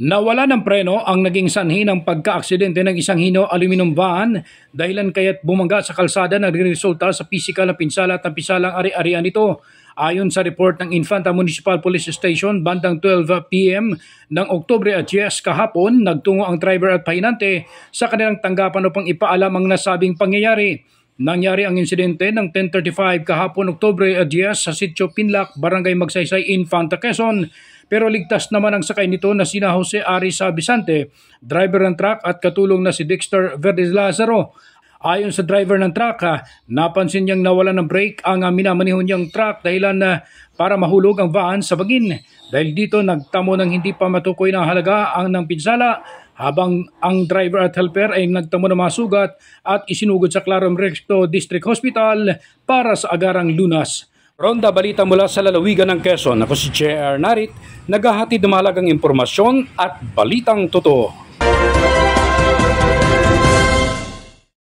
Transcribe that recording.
Nawala ng preno ang naging sanhi ng pagkaaksidente ng isang Hino aluminum van dahilan kaya't bumangga sa kalsada na resulta sa pisikal na pinsala at ang pisalang ari-arian nito. Ayon sa report ng Infanta Municipal Police Station bandang 12pm ng Oktubre at yes kahapon, nagtungo ang driver at pahinante sa kanilang tanggapan upang ipaalam ang nasabing pangyayari. Nangyari ang insidente ng 10.35 kahapon Oktobre 10 sa Sitio Pinlac, Barangay Magsaysay, Infanta, Quezon. Pero ligtas naman ang sakay nito na sina Jose Arisa Bisante, driver ng truck at katulong na si Dexter Verdes Lazaro. Ayon sa driver ng truck, ha, ah, napansin niyang nawala ng brake ang ah, minamanihon niyang truck dahilan na ah, para mahulog ang van sa bagin. Dahil dito nagtamo ng hindi pa matukoy na halaga ang ng pinsala habang ang driver at helper ay nagtamo ng mga sugat at isinugod sa Clarum Recto District Hospital para sa agarang lunas. Ronda balita mula sa lalawigan ng Quezon. Ako si J.R. Narit, naghahatid ng mahalagang impormasyon at balitang totoo.